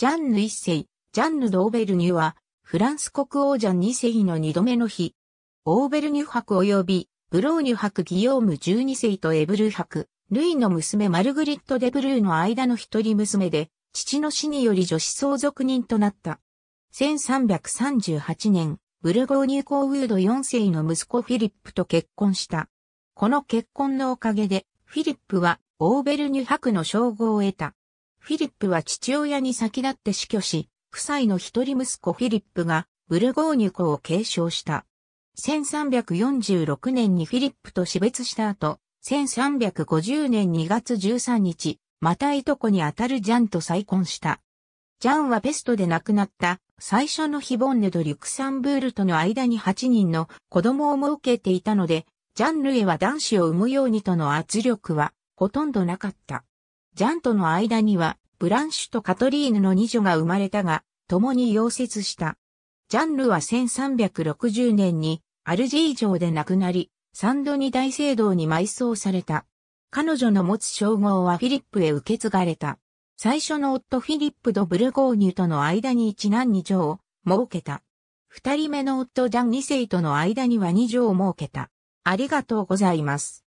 ジャンヌ一世、ジャンヌ・ドーベルニュは、フランス国王ジャン二世の二度目の日、オーベルニュ伯及び、ブローニュ伯ギヨーム十二世とエブルー伯、ルイの娘マルグリット・デブルーの間の一人娘で、父の死により女子相続人となった。1338年、ブルゴーニュ・コーウード四世の息子フィリップと結婚した。この結婚のおかげで、フィリップはオーベルニュ伯の称号を得た。フィリップは父親に先立って死去し、夫妻の一人息子フィリップがブルゴーニュ公を継承した。1346年にフィリップと死別した後、1350年2月13日、またいとこにあたるジャンと再婚した。ジャンはペストで亡くなった最初のヒボンネとリュクサンブールとの間に8人の子供を設けていたので、ジャンルへは男子を産むようにとの圧力はほとんどなかった。ジャンとの間には、ブランシュとカトリーヌの二女が生まれたが、共に溶接した。ジャンルは1360年にアルジー城で亡くなり、サンドニ大聖堂に埋葬された。彼女の持つ称号はフィリップへ受け継がれた。最初の夫フィリップとブルゴーニュとの間に一男二女を設けた。二人目の夫ジャン二世との間には二女を設けた。ありがとうございます。